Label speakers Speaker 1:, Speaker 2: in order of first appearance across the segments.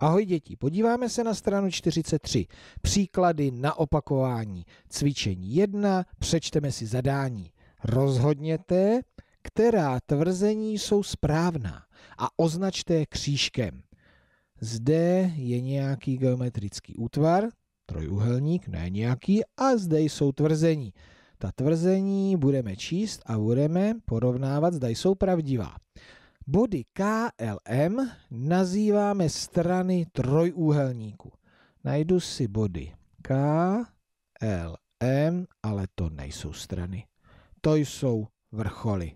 Speaker 1: Ahoj děti, podíváme se na stranu 43. Příklady na opakování. Cvičení 1, přečteme si zadání. Rozhodněte, která tvrzení jsou správná a označte je křížkem. Zde je nějaký geometrický útvar, trojuhelník, ne nějaký, a zde jsou tvrzení. Ta tvrzení budeme číst a budeme porovnávat, zda jsou pravdivá. Body KLM nazýváme strany trojúhelníku. Najdu si body KLM, ale to nejsou strany. To jsou vrcholy.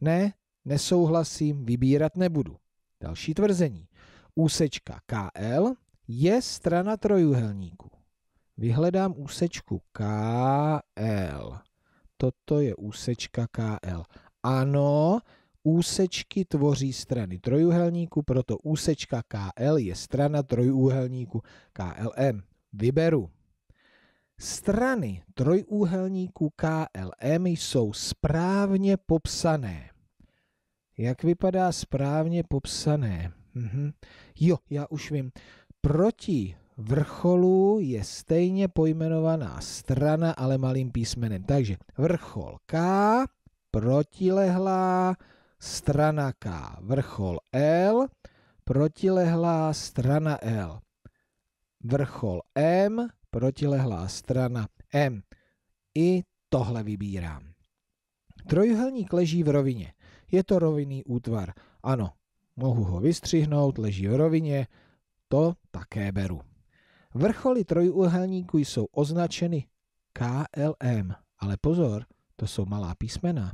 Speaker 1: Ne, nesouhlasím, vybírat nebudu. Další tvrzení. Úsečka KL je strana trojúhelníku. Vyhledám úsečku KL. Toto je úsečka KL. Ano, Úsečky tvoří strany trojuhelníku, proto úsečka KL je strana trojuhelníku KLM. Vyberu. Strany trojúhelníku KLM jsou správně popsané. Jak vypadá správně popsané? Mhm. Jo, já už vím. Proti vrcholu je stejně pojmenovaná strana, ale malým písmenem. Takže vrchol K, protilehlá strana K, vrchol L, protilehlá strana L, vrchol M, protilehlá strana M. I tohle vybírám. Trojuhelník leží v rovině. Je to rovinný útvar. Ano, mohu ho vystřihnout, leží v rovině, to také beru. Vrcholy trojuhelníku jsou označeny KLM, ale pozor, to jsou malá písmena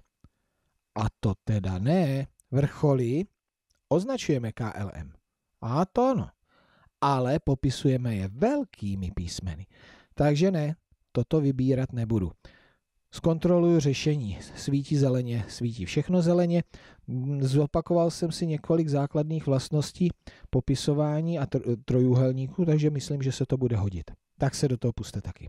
Speaker 1: a to teda ne, vrcholí, označujeme KLM. A to ano. Ale popisujeme je velkými písmeny. Takže ne, toto vybírat nebudu. Zkontroluji řešení. Svítí zeleně, svítí všechno zeleně. Zopakoval jsem si několik základních vlastností popisování a trojúhelníku, trojúhelníků, takže myslím, že se to bude hodit. Tak se do toho puste taky.